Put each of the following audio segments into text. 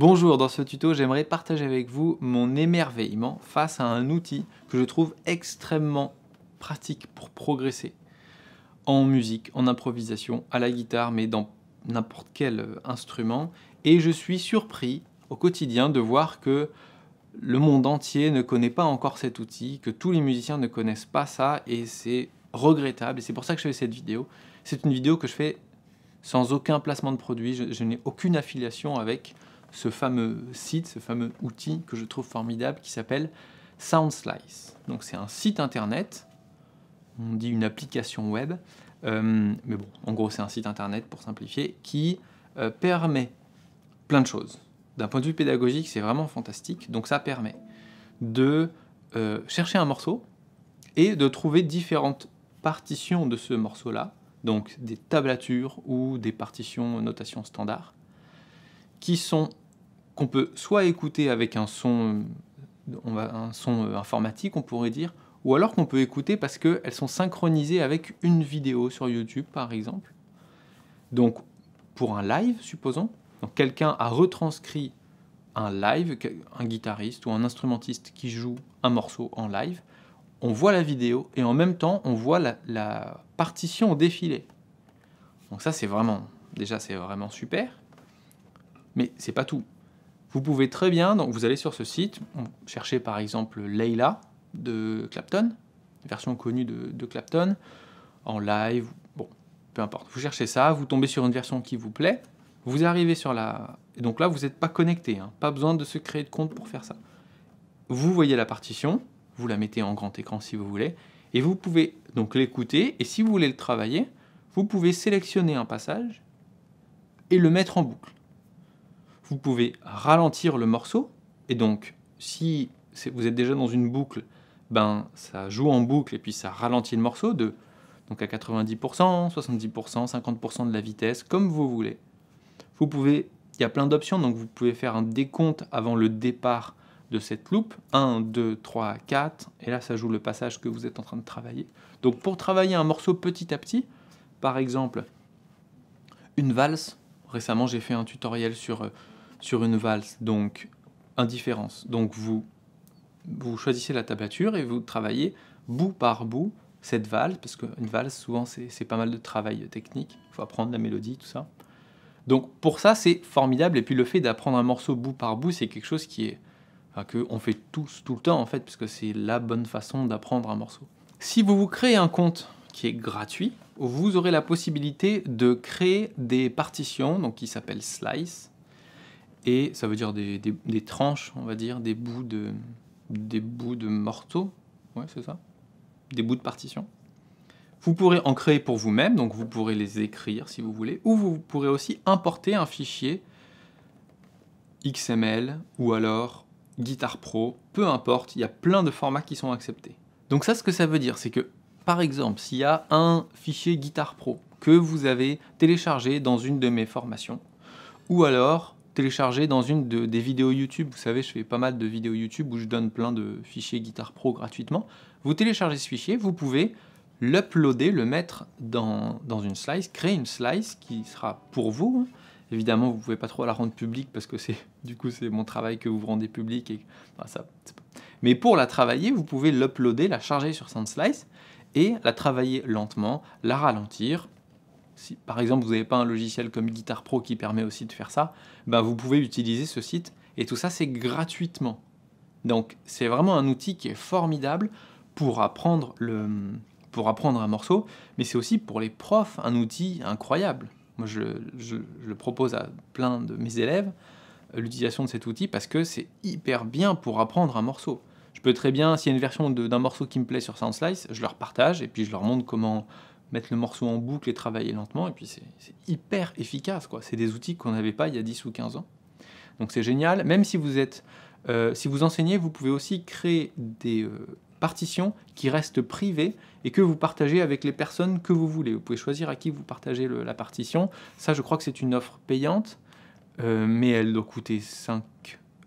Bonjour, dans ce tuto, j'aimerais partager avec vous mon émerveillement face à un outil que je trouve extrêmement pratique pour progresser en musique, en improvisation, à la guitare, mais dans n'importe quel euh, instrument. Et je suis surpris au quotidien de voir que le monde entier ne connaît pas encore cet outil, que tous les musiciens ne connaissent pas ça, et c'est regrettable. Et c'est pour ça que je fais cette vidéo. C'est une vidéo que je fais sans aucun placement de produit, je, n'ai aucune affiliation avec ce fameux site, ce fameux outil que je trouve formidable qui s'appelle SoundSlice. Donc c'est un site internet, on dit une application web, euh, mais bon, en gros c'est un site internet pour simplifier, qui euh, permet plein de choses. D'un point de vue pédagogique, c'est vraiment fantastique, donc ça permet de euh, chercher un morceau et de trouver différentes partitions de ce morceau-là, donc des tablatures ou des partitions notation standard, qui sont qu'on peut soit écouter avec un son, euh, un son euh, informatique, on pourrait dire, ou alors qu'on peut écouter parce qu'elles sont synchronisées avec une vidéo sur YouTube, par exemple. Donc, pour un live, supposons, quelqu'un a retranscrit un live, un guitariste ou un instrumentiste qui joue un morceau en live, on voit la vidéo et en même temps, on voit la, partition au défilé. Donc ça, c'est vraiment, déjà, c'est vraiment super, mais c'est pas tout. Vous pouvez très bien, donc vous allez sur ce site, chercher par exemple Leila de Clapton, version connue de, Clapton, en live, bon, peu importe. Vous cherchez ça, vous tombez sur une version qui vous plaît, vous arrivez sur la... donc là, vous n'êtes pas connecté, hein. pas besoin de se créer de compte pour faire ça. Vous voyez la partition, vous la mettez en grand écran si vous voulez, et vous pouvez donc l'écouter, et si vous voulez le travailler, vous pouvez sélectionner un passage et le mettre en boucle vous pouvez ralentir le morceau. Et donc, si vous êtes déjà dans une boucle, ben ça joue en boucle et puis ça ralentit le morceau de donc à 90%, 70%, 50% de la vitesse, comme vous voulez. Vous pouvez, il y a plein d'options, donc vous pouvez faire un décompte avant le départ de cette loupe, 1, 2, 3, 4, et là ça joue le passage que vous êtes en train de travailler. Donc pour travailler un morceau petit à petit, par exemple une valse, récemment j'ai fait un tutoriel sur euh, sur une valse, donc indifférence. Donc vous, vous choisissez la tablature et vous travaillez bout par bout cette valse, parce qu'une valse, souvent, c'est pas mal de travail technique, il faut apprendre la mélodie, tout ça. Donc pour ça, c'est formidable, et puis le fait d'apprendre un morceau bout par bout, c'est quelque chose qui est... qu'on fait tous, tout le temps, en fait, parce que c'est la bonne façon d'apprendre un morceau. Si vous vous créez un compte qui est gratuit, vous aurez la possibilité de créer des partitions, donc qui s'appellent Slice, et ça veut dire des, tranches, on va dire, des bouts de, des bouts de morceaux, ouais, c'est ça, des bouts de partition. Vous pourrez en créer pour vous-même, donc vous pourrez les écrire si vous voulez, ou vous pourrez aussi importer un fichier XML ou alors Guitar Pro, peu importe, il y a plein de formats qui sont acceptés. Donc ça, ce que ça veut dire, c'est que, par exemple, s'il y a un fichier Guitar Pro que vous avez téléchargé dans une de mes formations, ou alors télécharger dans une des vidéos YouTube. Vous savez, je fais pas mal de vidéos YouTube où je donne plein de fichiers Guitar Pro gratuitement. Vous téléchargez ce fichier, vous pouvez l'uploader, le mettre dans, une slice, créer une slice qui sera pour vous. Hein. Évidemment, vous pouvez pas trop la rendre publique parce que c'est du coup c'est mon travail que vous rendez public. Et, ça, Mais pour la travailler, vous pouvez l'uploader, la charger sur SoundSlice et la travailler lentement, la ralentir, si par exemple vous n'avez pas un logiciel comme Guitar Pro qui permet aussi de faire ça, ben vous pouvez utiliser ce site et tout ça c'est gratuitement. Donc c'est vraiment un outil qui est formidable pour apprendre, le, pour apprendre un morceau, mais c'est aussi pour les profs un outil incroyable. Moi je, le propose à plein de mes élèves, euh, l'utilisation de cet outil, parce que c'est hyper bien pour apprendre un morceau. Je peux très bien, s'il y a une version d'un morceau qui me plaît sur Soundslice, je leur partage et puis je leur montre comment, mettre le morceau en boucle et travailler lentement. Et puis c'est hyper efficace, quoi. C'est des outils qu'on n'avait pas il y a 10 ou 15 ans. Donc c'est génial. Même si vous êtes, euh, si vous enseignez, vous pouvez aussi créer des euh, partitions qui restent privées et que vous partagez avec les personnes que vous voulez. Vous pouvez choisir à qui vous partagez la partition. Ça, je crois que c'est une offre payante, euh, mais elle doit coûter 5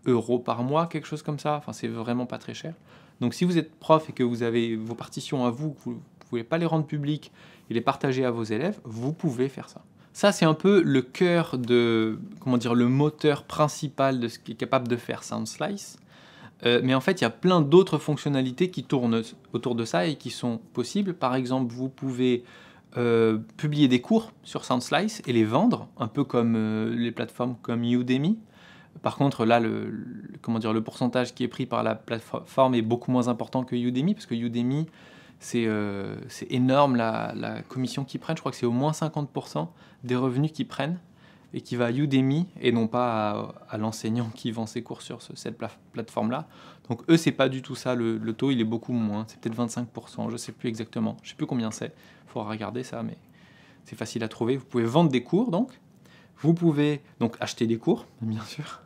euros par mois, quelque chose comme ça. Enfin, c'est vraiment pas très cher. Donc si vous êtes prof et que vous avez vos partitions à vous, que vous voulez pas les rendre publics et les partager à vos élèves, vous pouvez faire ça. Ça, c'est un peu le cœur de, comment dire, le moteur principal de ce qui est capable de faire SoundSlice. Euh, mais en fait, il y a plein d'autres fonctionnalités qui tournent autour de ça et qui sont possibles. Par exemple, vous pouvez euh, publier des cours sur SoundSlice et les vendre, un peu comme euh, les plateformes comme Udemy. Par contre, là, comment dire, le pourcentage qui est pris par la plateforme est beaucoup moins important que Udemy, parce que Udemy, euh, c'est énorme la, commission qu'ils prennent. Je crois que c'est au moins 50% des revenus qu'ils prennent et qui va à Udemy et non pas à, l'enseignant qui vend ses cours sur cette plateforme-là. Donc eux, c'est pas du tout ça. Le, taux, il est beaucoup moins. C'est peut-être 25%, je sais plus exactement. Je sais plus combien c'est. Il faudra regarder ça, mais c'est facile à trouver. Vous pouvez vendre des cours, donc. Vous pouvez donc acheter des cours, bien sûr.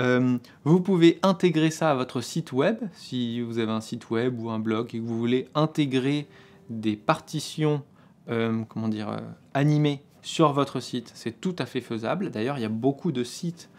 Euh, vous pouvez intégrer ça à votre site web, si vous avez un site web ou un blog et que vous voulez intégrer des partitions, euh, comment dire, euh, animées sur votre site, c'est tout à fait faisable. D'ailleurs, il y a beaucoup de sites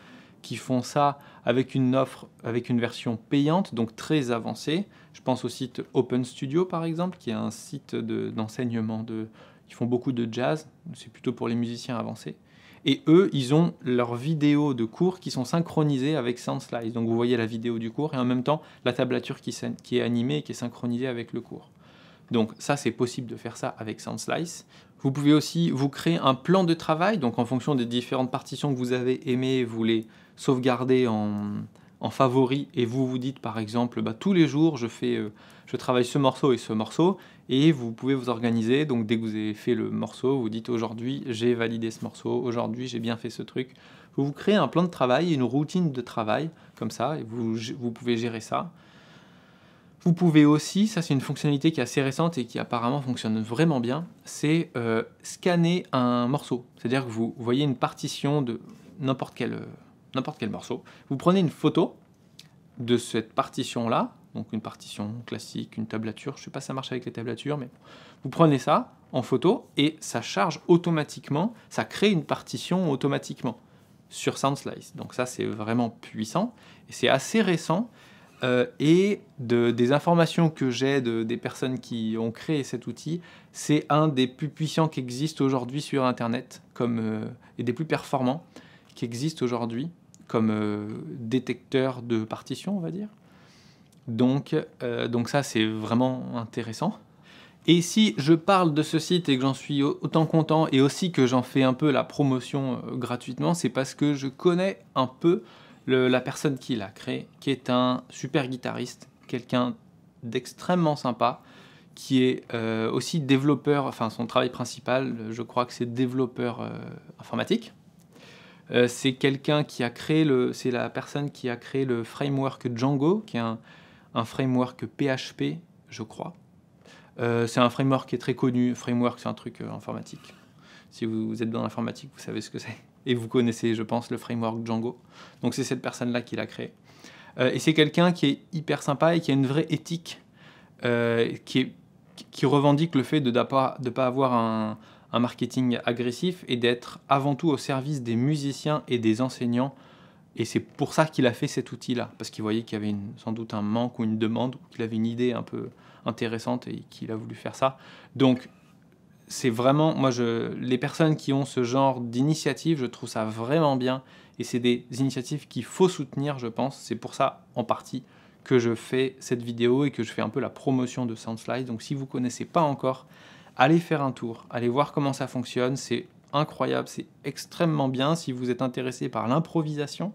qui font ça avec une offre, avec une version payante, donc très avancée. Je pense au site Open Studio par exemple, qui est un site d'enseignement de, font beaucoup de jazz, c'est plutôt pour les musiciens avancés. Et eux, ils ont leurs vidéos de cours qui sont synchronisées avec SoundSlice. Donc vous voyez la vidéo du cours et en même temps la tablature qui, est animée et qui est synchronisée avec le cours. Donc ça, c'est possible de faire ça avec SoundSlice. Vous pouvez aussi vous créer un plan de travail. Donc en fonction des différentes partitions que vous avez aimées, vous les sauvegardez en, en favori et vous vous dites par exemple bah, tous les jours je fais euh, je travaille ce morceau et ce morceau et vous pouvez vous organiser donc dès que vous avez fait le morceau vous dites aujourd'hui j'ai validé ce morceau aujourd'hui j'ai bien fait ce truc vous vous créez un plan de travail une routine de travail comme ça et vous, vous pouvez gérer ça vous pouvez aussi, ça c'est une fonctionnalité qui est assez récente et qui apparemment fonctionne vraiment bien, c'est euh, scanner un morceau. C'est-à-dire que vous voyez une partition de n'importe quel euh, n'importe quel morceau, vous prenez une photo de cette partition-là, donc une partition classique, une tablature, je ne sais pas si ça marche avec les tablatures, mais vous prenez ça en photo et ça charge automatiquement, ça crée une partition automatiquement sur SoundSlice. Donc ça c'est vraiment puissant et c'est assez récent. Euh, et de, des informations que j'ai de, des personnes qui ont créé cet outil, c'est un des plus puissants qui existe aujourd'hui sur Internet comme, euh, et des plus performants qui existe aujourd'hui comme euh, détecteur de partition, on va dire. Donc, euh, donc ça, c'est vraiment intéressant. Et si je parle de ce site et que j'en suis autant content et aussi que j'en fais un peu la promotion euh, gratuitement, c'est parce que je connais un peu la personne qui l'a créé, qui est un super guitariste, quelqu'un d'extrêmement sympa, qui est aussi développeur, enfin son travail principal, je crois que c'est développeur informatique. Euh, c'est quelqu'un qui a créé le, c'est la personne qui a créé le framework Django, qui est un, framework PHP, je crois. Euh, c'est un framework qui est très connu. Framework, c'est un truc euh, informatique. Si vous, êtes dans l'informatique, vous savez ce que c'est. Et vous connaissez, je pense, le framework Django. Donc c'est cette personne-là qui l'a créé. et c'est quelqu'un qui est hyper sympa et qui a une vraie éthique, qui, revendique le fait de ne de pas avoir un, un marketing agressif et d'être avant tout au service des musiciens et des enseignants. Et c'est pour ça qu'il a fait cet outil-là, parce qu'il voyait qu'il y avait sans doute un manque ou une demande, ou qu'il avait une idée un peu intéressante et qu'il a voulu faire ça. Donc, c'est vraiment, moi, je, les personnes qui ont ce genre d'initiative, je trouve ça vraiment bien. Et c'est des initiatives qu'il faut soutenir, je pense. C'est pour ça, en partie, que je fais cette vidéo et que je fais un peu la promotion de Soundslide. Donc, si vous connaissez pas encore allez faire un tour, allez voir comment ça fonctionne, c'est incroyable, c'est extrêmement bien si vous êtes intéressé par l'improvisation.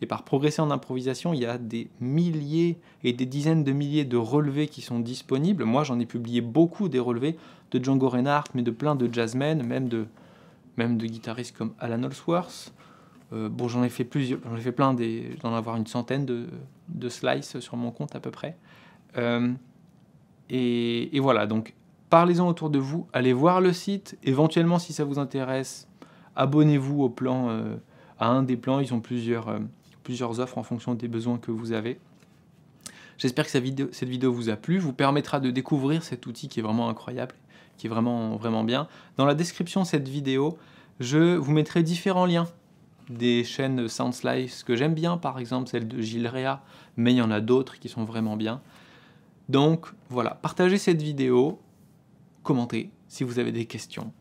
Et par progresser en improvisation, il y a des milliers et des dizaines de milliers de relevés qui sont disponibles. Moi, j'en ai publié beaucoup des relevés de Django Reinhardt, mais de plein de jazzmen, même de, même de guitaristes comme Alan Allsworth. Euh, bon, j'en ai fait plusieurs, j'en ai fait plein, d'en avoir une centaine de, de slices sur mon compte à peu près. Euh, et, voilà, donc parlez-en autour de vous, allez voir le site, éventuellement si ça vous intéresse, abonnez-vous au plan, euh, à un des plans, ils ont plusieurs, euh, plusieurs offres en fonction des besoins que vous avez. J'espère que cette vidéo, vous a plu, vous permettra de découvrir cet outil qui est vraiment incroyable, qui est vraiment, vraiment bien. Dans la description de cette vidéo, je vous mettrai différents liens des chaînes Sounds Life que j'aime bien, par exemple celle de Gilles Réa, mais il y en a d'autres qui sont vraiment bien. Donc voilà, partagez cette vidéo, commentez si vous avez des questions,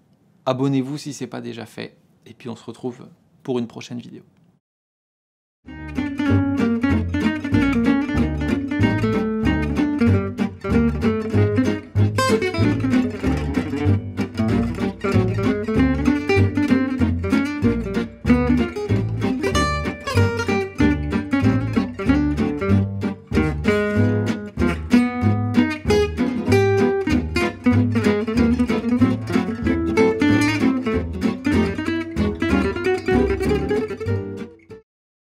abonnez-vous si ce n'est pas déjà fait, et puis on se retrouve pour une prochaine vidéo.